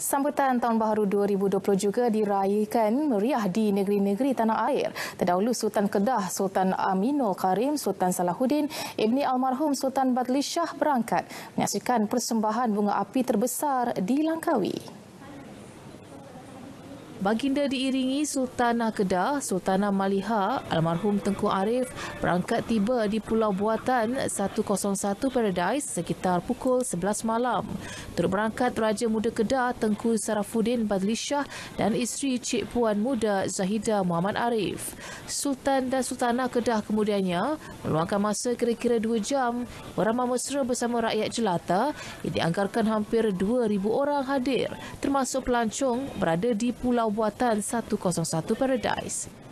Sambutan Tahun Baru 2020 juga diraihkan meriah di negeri-negeri tanah air. Terdahulu Sultan Kedah, Sultan Aminul Karim, Sultan Salahuddin, Ibni Almarhum Sultan Badlishah berangkat menyaksikan persembahan bunga api terbesar di Langkawi. Baginda diiringi Sultanah Kedah, Sultanah Maliha, Almarhum Tengku Arif berangkat tiba di Pulau Buatan 101 Paradise sekitar pukul 11 malam. Turut berangkat Raja Muda Kedah Tengku Sarafuddin Badlishah dan isteri Cik Puan Muda Zahida Muhammad Arif. Sultan dan Sultanah Kedah kemudiannya meluangkan masa kira-kira 2 jam beramah mesra bersama rakyat jelata yang dianggarkan hampir 2,000 orang hadir termasuk pelancong berada di Pulau buatan 101 Paradise.